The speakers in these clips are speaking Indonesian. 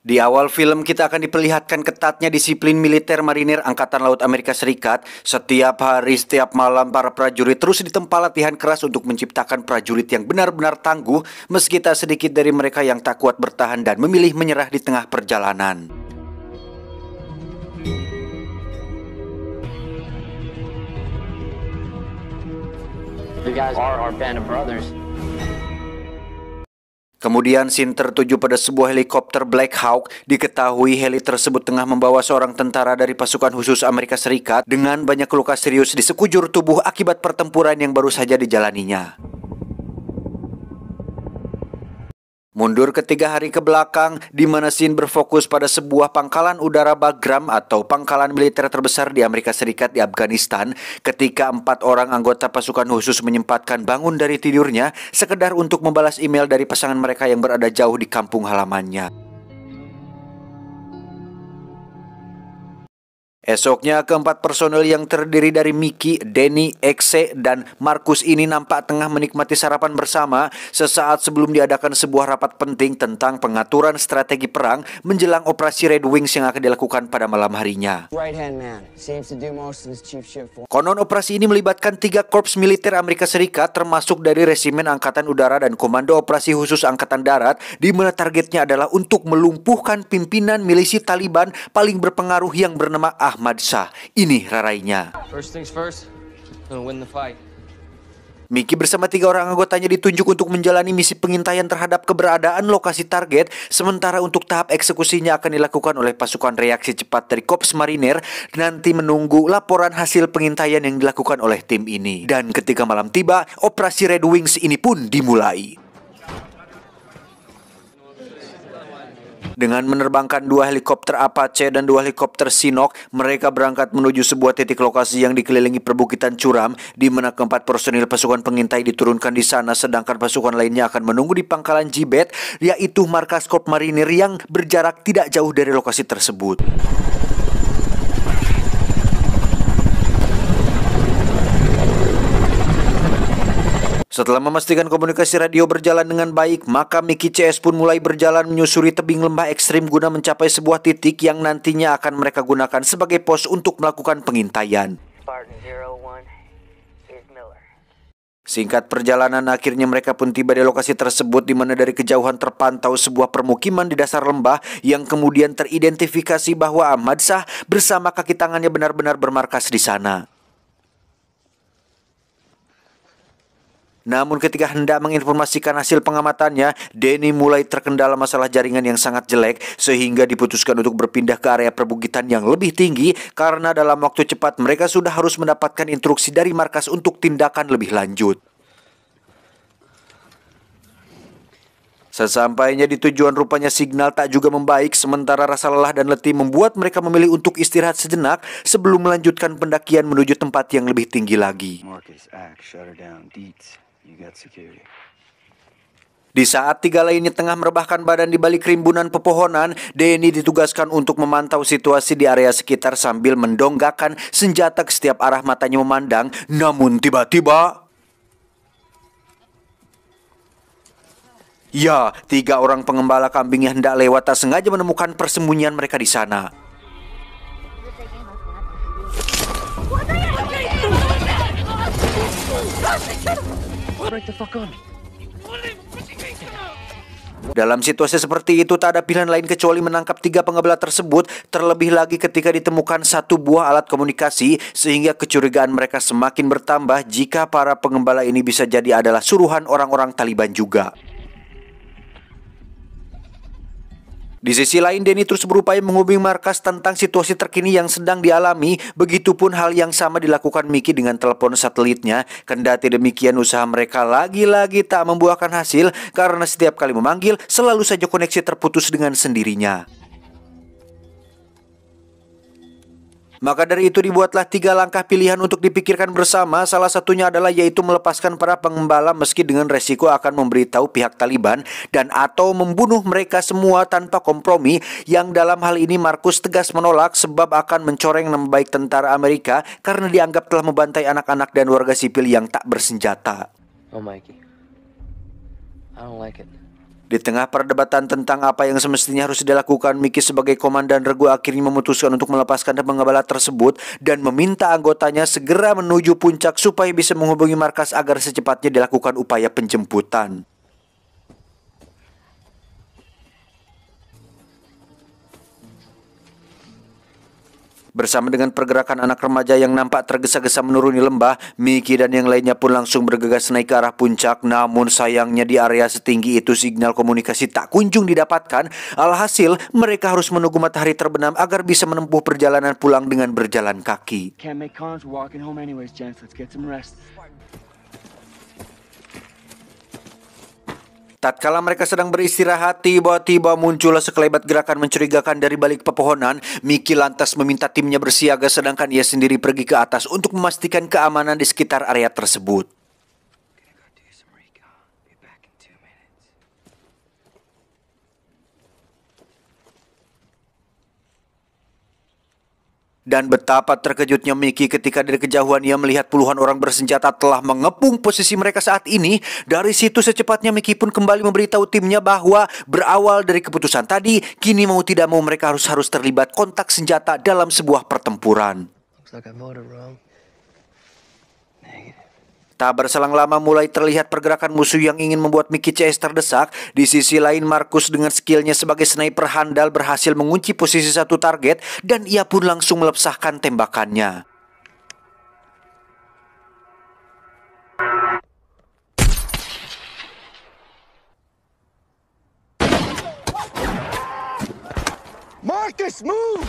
Di awal film kita akan diperlihatkan ketatnya disiplin militer marinir Angkatan Laut Amerika Serikat. Setiap hari, setiap malam para prajurit terus ditempa latihan keras untuk menciptakan prajurit yang benar-benar tangguh meski tak sedikit dari mereka yang tak kuat bertahan dan memilih menyerah di tengah perjalanan. You guys are our band of brothers. Kemudian SIN tertuju pada sebuah helikopter Black Hawk, diketahui heli tersebut tengah membawa seorang tentara dari pasukan khusus Amerika Serikat dengan banyak luka serius di sekujur tubuh akibat pertempuran yang baru saja dijalaninya. Mundur ketiga hari ke belakang, di mana Sin berfokus pada sebuah pangkalan udara Bagram atau pangkalan militer terbesar di Amerika Serikat di Afghanistan ketika empat orang anggota pasukan khusus menyempatkan bangun dari tidurnya sekedar untuk membalas email dari pasangan mereka yang berada jauh di kampung halamannya. Esoknya keempat personel yang terdiri dari Miki, Denny, Exe, dan Markus ini nampak tengah menikmati sarapan bersama sesaat sebelum diadakan sebuah rapat penting tentang pengaturan strategi perang menjelang operasi Red Wings yang akan dilakukan pada malam harinya. Konon operasi ini melibatkan tiga korps militer Amerika Serikat termasuk dari Resimen Angkatan Udara dan Komando Operasi Khusus Angkatan Darat di mana targetnya adalah untuk melumpuhkan pimpinan milisi Taliban paling berpengaruh yang bernama Ahmad Ahmad Shah. Ini rarainya. First things first, gonna win the fight. Miki bersama tiga orang anggotanya ditunjuk untuk menjalani misi pengintaian terhadap keberadaan lokasi target, sementara untuk tahap eksekusinya akan dilakukan oleh pasukan reaksi cepat dari Kops Mariner, nanti menunggu laporan hasil pengintaian yang dilakukan oleh tim ini. Dan ketika malam tiba, operasi Red Wings ini pun dimulai. Dengan menerbangkan dua helikopter Apache dan dua helikopter Sinok, mereka berangkat menuju sebuah titik lokasi yang dikelilingi perbukitan curam, di mana keempat personil pasukan pengintai diturunkan di sana, sedangkan pasukan lainnya akan menunggu di pangkalan Jibet, yaitu markas Korps Marinir yang berjarak tidak jauh dari lokasi tersebut. Setelah memastikan komunikasi radio berjalan dengan baik, maka Miki CS pun mulai berjalan menyusuri tebing lembah ekstrim guna mencapai sebuah titik yang nantinya akan mereka gunakan sebagai pos untuk melakukan pengintaian. Singkat perjalanan akhirnya mereka pun tiba di lokasi tersebut di mana dari kejauhan terpantau sebuah permukiman di dasar lembah yang kemudian teridentifikasi bahwa Ahmad Sah bersama kaki tangannya benar-benar bermarkas di sana. Namun ketika hendak menginformasikan hasil pengamatannya, Denny mulai terkendala masalah jaringan yang sangat jelek sehingga diputuskan untuk berpindah ke area perbukitan yang lebih tinggi karena dalam waktu cepat mereka sudah harus mendapatkan instruksi dari markas untuk tindakan lebih lanjut. Sesampainya di tujuan rupanya signal tak juga membaik sementara rasa lelah dan letih membuat mereka memilih untuk istirahat sejenak sebelum melanjutkan pendakian menuju tempat yang lebih tinggi lagi. Di saat tiga lainnya tengah merebahkan badan di balik rimbunan pepohonan, Denny ditugaskan untuk memantau situasi di area sekitar sambil mendonggakan senjata ke setiap arah matanya memandang. Namun tiba-tiba... Ya, tiga orang pengembala kambing yang hendak lewat tak sengaja menemukan persembunyian mereka di sana. Dalam situasi seperti itu tak ada pilihan lain kecuali menangkap tiga pengebelah tersebut terlebih lagi ketika ditemukan satu buah alat komunikasi sehingga kecurigaan mereka semakin bertambah jika para pengembala ini bisa jadi adalah suruhan orang-orang Taliban juga. Di sisi lain, Denny terus berupaya menghubungi markas tentang situasi terkini yang sedang dialami. Begitupun hal yang sama dilakukan Miki dengan telepon satelitnya. Kendati demikian, usaha mereka lagi-lagi tak membuahkan hasil karena setiap kali memanggil, selalu saja koneksi terputus dengan sendirinya. Maka dari itu dibuatlah tiga langkah pilihan untuk dipikirkan bersama Salah satunya adalah yaitu melepaskan para pengembala meski dengan resiko akan memberitahu pihak Taliban Dan atau membunuh mereka semua tanpa kompromi Yang dalam hal ini Markus tegas menolak sebab akan mencoreng nama baik tentara Amerika Karena dianggap telah membantai anak-anak dan warga sipil yang tak bersenjata Oh Mikey, I don't like it di tengah perdebatan tentang apa yang semestinya harus dilakukan, Miki sebagai komandan regu akhirnya memutuskan untuk melepaskan pengembala tersebut dan meminta anggotanya segera menuju puncak supaya bisa menghubungi markas agar secepatnya dilakukan upaya penjemputan. Bersama dengan pergerakan anak remaja yang nampak tergesa-gesa menuruni lembah, Miki dan yang lainnya pun langsung bergegas naik ke arah puncak. Namun sayangnya di area setinggi itu sinyal komunikasi tak kunjung didapatkan. Alhasil, mereka harus menunggu matahari terbenam agar bisa menempuh perjalanan pulang dengan berjalan kaki. Tatkala mereka sedang beristirahat, tiba-tiba muncullah sekelebat gerakan mencurigakan dari balik pepohonan. Miki lantas meminta timnya bersiaga sedangkan ia sendiri pergi ke atas untuk memastikan keamanan di sekitar area tersebut. Dan betapa terkejutnya Mickey ketika dari kejauhan ia melihat puluhan orang bersenjata telah mengepung posisi mereka saat ini. Dari situ secepatnya Mickey pun kembali memberitahu timnya bahwa berawal dari keputusan tadi, kini mau tidak mau mereka harus harus terlibat kontak senjata dalam sebuah pertempuran. Tak berselang lama mulai terlihat pergerakan musuh yang ingin membuat Mickey CS terdesak. Di sisi lain Markus dengan skillnya sebagai sniper handal berhasil mengunci posisi satu target dan ia pun langsung melepaskan tembakannya. Marcus, move!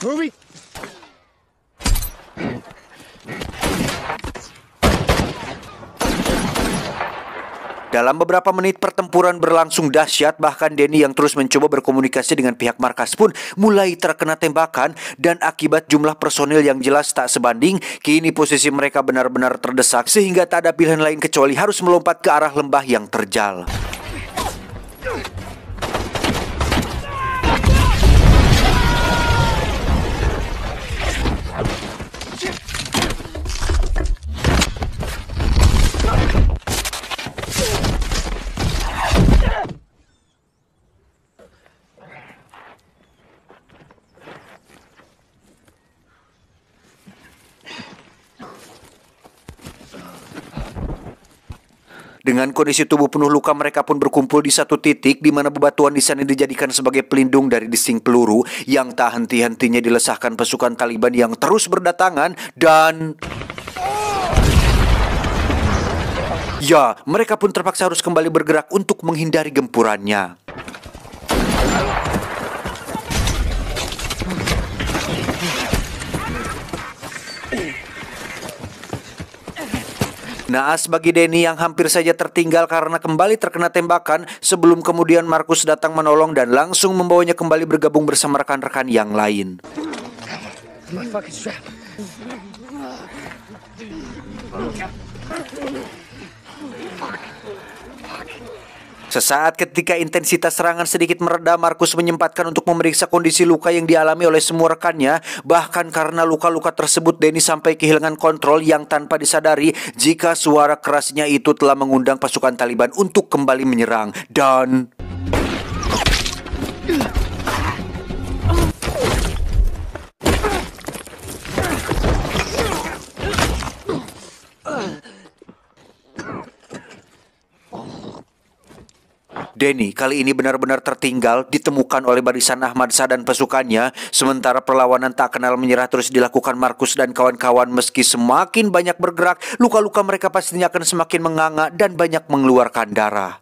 Ruby! Dalam beberapa menit pertempuran berlangsung dahsyat, bahkan Denny yang terus mencoba berkomunikasi dengan pihak markas pun mulai terkena tembakan dan akibat jumlah personil yang jelas tak sebanding, kini posisi mereka benar-benar terdesak sehingga tak ada pilihan lain kecuali harus melompat ke arah lembah yang terjal. Dengan kondisi tubuh penuh luka, mereka pun berkumpul di satu titik di mana bebatuan di sana dijadikan sebagai pelindung dari dising peluru yang tak henti-hentinya dilesahkan pasukan Taliban yang terus berdatangan dan... Ya, mereka pun terpaksa harus kembali bergerak untuk menghindari gempurannya. Naas bagi Denny yang hampir saja tertinggal karena kembali terkena tembakan sebelum kemudian Markus datang menolong dan langsung membawanya kembali bergabung bersama rekan-rekan yang lain. Sesaat ketika intensitas serangan sedikit mereda, Markus menyempatkan untuk memeriksa kondisi luka yang dialami oleh semua rekannya. Bahkan karena luka-luka tersebut, Denny sampai kehilangan kontrol yang tanpa disadari jika suara kerasnya itu telah mengundang pasukan Taliban untuk kembali menyerang. Dan... Denny kali ini benar-benar tertinggal ditemukan oleh barisan Ahmad Sa dan pasukannya sementara perlawanan tak kenal menyerah terus dilakukan Markus dan kawan-kawan meski semakin banyak bergerak luka-luka mereka pastinya akan semakin menganga dan banyak mengeluarkan darah.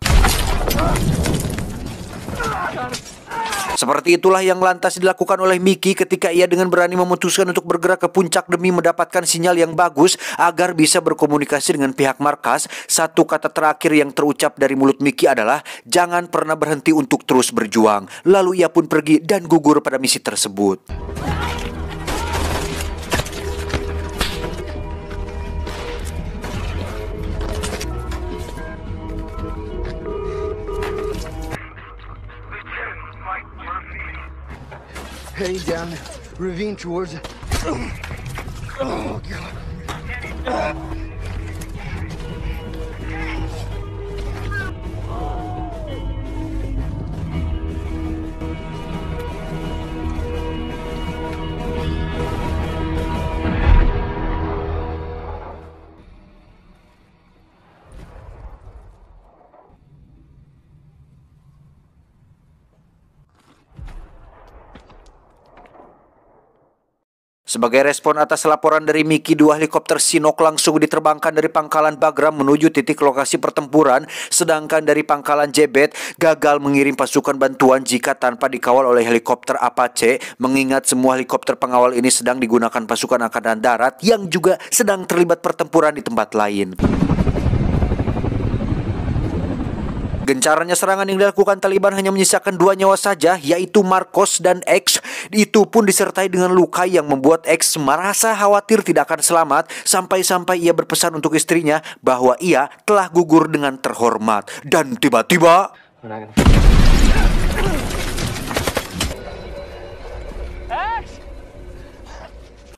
Seperti itulah yang lantas dilakukan oleh Miki ketika ia dengan berani memutuskan untuk bergerak ke puncak demi mendapatkan sinyal yang bagus agar bisa berkomunikasi dengan pihak markas. Satu kata terakhir yang terucap dari mulut Miki adalah jangan pernah berhenti untuk terus berjuang. Lalu ia pun pergi dan gugur pada misi tersebut. heading down the ravine towards... Oh, God. Sebagai respon atas laporan dari Miki, dua helikopter Sinok langsung diterbangkan dari pangkalan Bagram menuju titik lokasi pertempuran, sedangkan dari pangkalan Jebet gagal mengirim pasukan bantuan jika tanpa dikawal oleh helikopter Apache, mengingat semua helikopter pengawal ini sedang digunakan pasukan Angkatan Darat yang juga sedang terlibat pertempuran di tempat lain. Gencarannya serangan yang dilakukan Taliban hanya menyisakan dua nyawa saja yaitu Marcos dan X. Itu pun disertai dengan luka yang membuat X merasa khawatir tidak akan selamat sampai-sampai ia berpesan untuk istrinya bahwa ia telah gugur dengan terhormat. Dan tiba-tiba...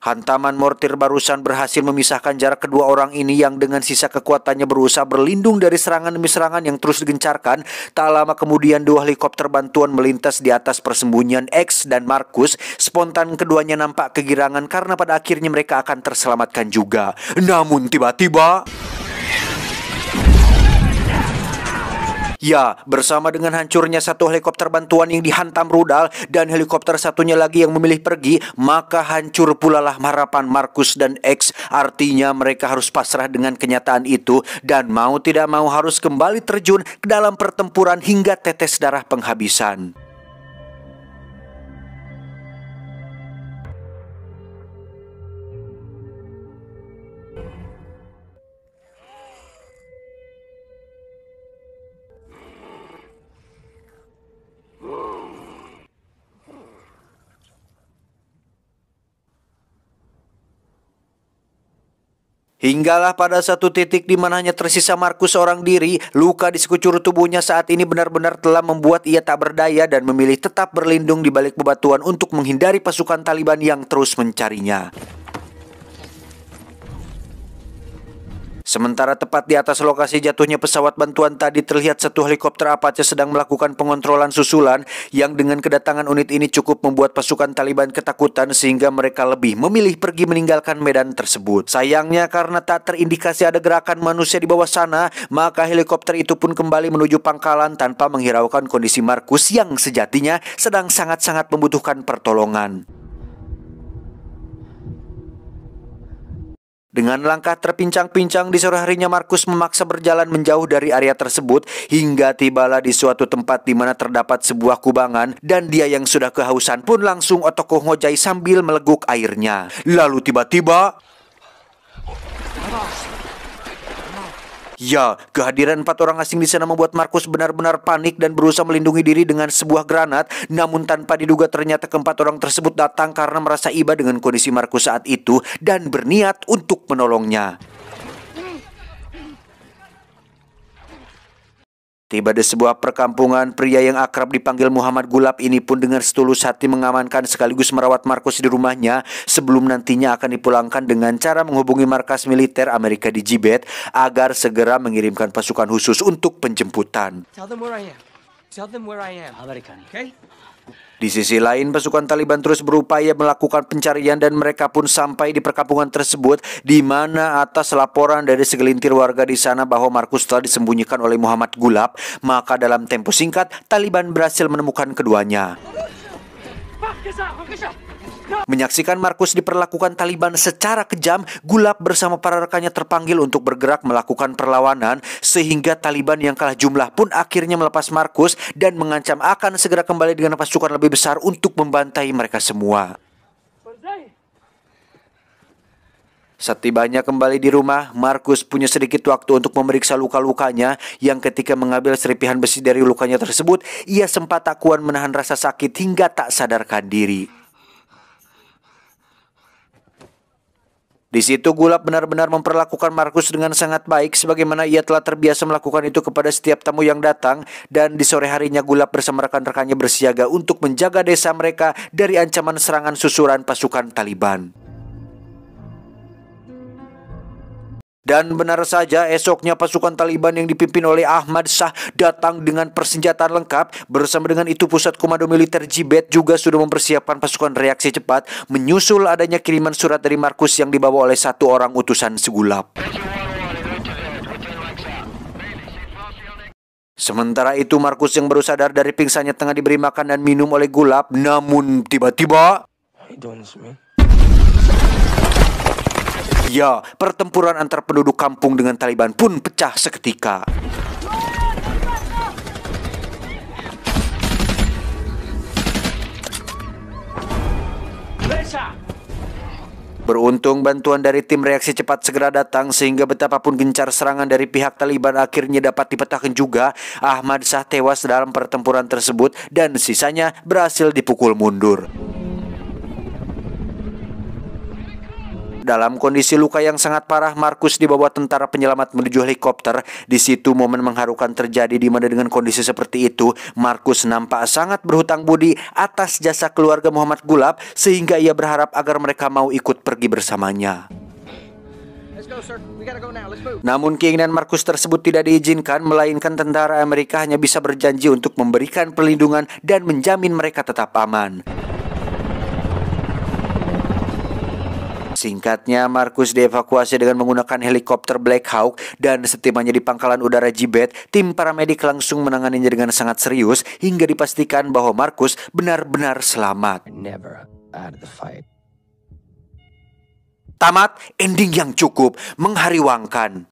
Hantaman mortir barusan berhasil memisahkan jarak kedua orang ini yang dengan sisa kekuatannya berusaha berlindung dari serangan demi serangan yang terus digencarkan. Tak lama kemudian dua helikopter bantuan melintas di atas persembunyian X dan Markus. Spontan keduanya nampak kegirangan karena pada akhirnya mereka akan terselamatkan juga. Namun tiba-tiba... Ya, bersama dengan hancurnya satu helikopter bantuan yang dihantam rudal dan helikopter satunya lagi yang memilih pergi, maka hancur pula lah harapan Markus dan X. Artinya mereka harus pasrah dengan kenyataan itu dan mau tidak mau harus kembali terjun ke dalam pertempuran hingga tetes darah penghabisan. Hinggalah pada satu titik di mana hanya tersisa Markus seorang diri, luka di sekucur tubuhnya saat ini benar-benar telah membuat ia tak berdaya dan memilih tetap berlindung di balik bebatuan untuk menghindari pasukan Taliban yang terus mencarinya. Sementara tepat di atas lokasi jatuhnya pesawat bantuan tadi terlihat satu helikopter Apache sedang melakukan pengontrolan susulan yang dengan kedatangan unit ini cukup membuat pasukan Taliban ketakutan sehingga mereka lebih memilih pergi meninggalkan medan tersebut. Sayangnya karena tak terindikasi ada gerakan manusia di bawah sana, maka helikopter itu pun kembali menuju pangkalan tanpa menghiraukan kondisi Markus yang sejatinya sedang sangat-sangat membutuhkan pertolongan. Dengan langkah terpincang-pincang di sore harinya Markus memaksa berjalan menjauh dari area tersebut hingga tibalah di suatu tempat di mana terdapat sebuah kubangan dan dia yang sudah kehausan pun langsung otokoh ngojai sambil meleguk airnya. Lalu tiba-tiba... Ya, kehadiran empat orang asing di sana membuat Markus benar-benar panik dan berusaha melindungi diri dengan sebuah granat. Namun tanpa diduga ternyata keempat orang tersebut datang karena merasa iba dengan kondisi Markus saat itu dan berniat untuk menolongnya. Tiba di sebuah perkampungan, pria yang akrab dipanggil Muhammad Gulab ini pun dengan setulus hati mengamankan sekaligus merawat Markus di rumahnya sebelum nantinya akan dipulangkan dengan cara menghubungi markas militer Amerika di Jibet agar segera mengirimkan pasukan khusus untuk penjemputan. Tell them where I am. Tell them where I am. Okay? Di sisi lain, pasukan Taliban terus berupaya melakukan pencarian dan mereka pun sampai di perkampungan tersebut di mana atas laporan dari segelintir warga di sana bahwa Markus telah disembunyikan oleh Muhammad Gulab, maka dalam tempo singkat Taliban berhasil menemukan keduanya. Menyaksikan Markus diperlakukan Taliban secara kejam, Gulab bersama para rekannya terpanggil untuk bergerak melakukan perlawanan sehingga Taliban yang kalah jumlah pun akhirnya melepas Markus dan mengancam akan segera kembali dengan pasukan lebih besar untuk membantai mereka semua. Setibanya kembali di rumah, Markus punya sedikit waktu untuk memeriksa luka-lukanya yang ketika mengambil seripihan besi dari lukanya tersebut, ia sempat tak kuat menahan rasa sakit hingga tak sadarkan diri. Di situ Gulab benar-benar memperlakukan Markus dengan sangat baik sebagaimana ia telah terbiasa melakukan itu kepada setiap tamu yang datang dan di sore harinya Gulab bersama rekan-rekannya bersiaga untuk menjaga desa mereka dari ancaman serangan susuran pasukan Taliban. Dan benar saja esoknya pasukan Taliban yang dipimpin oleh Ahmad Shah datang dengan persenjataan lengkap. Bersama dengan itu pusat komando militer Jibet juga sudah mempersiapkan pasukan reaksi cepat menyusul adanya kiriman surat dari Markus yang dibawa oleh satu orang utusan segulap. Sementara itu Markus yang baru sadar dari pingsannya tengah diberi makan dan minum oleh gulap namun tiba-tiba Ya, pertempuran antar penduduk kampung dengan Taliban pun pecah seketika. Beruntung bantuan dari tim reaksi cepat segera datang sehingga betapapun gencar serangan dari pihak Taliban akhirnya dapat dipetakan juga. Ahmad Shah tewas dalam pertempuran tersebut dan sisanya berhasil dipukul mundur. Dalam kondisi luka yang sangat parah, Markus dibawa tentara penyelamat menuju helikopter. Di situ momen mengharukan terjadi di mana dengan kondisi seperti itu, Markus nampak sangat berhutang budi atas jasa keluarga Muhammad Gulab sehingga ia berharap agar mereka mau ikut pergi bersamanya. Namun keinginan Markus tersebut tidak diizinkan melainkan tentara Amerika hanya bisa berjanji untuk memberikan perlindungan dan menjamin mereka tetap aman. Singkatnya, Markus dievakuasi dengan menggunakan helikopter Black Hawk dan setibanya di pangkalan udara Jibet, tim paramedik langsung menanganinya dengan sangat serius hingga dipastikan bahwa Markus benar-benar selamat. Tamat ending yang cukup mengharuangkan.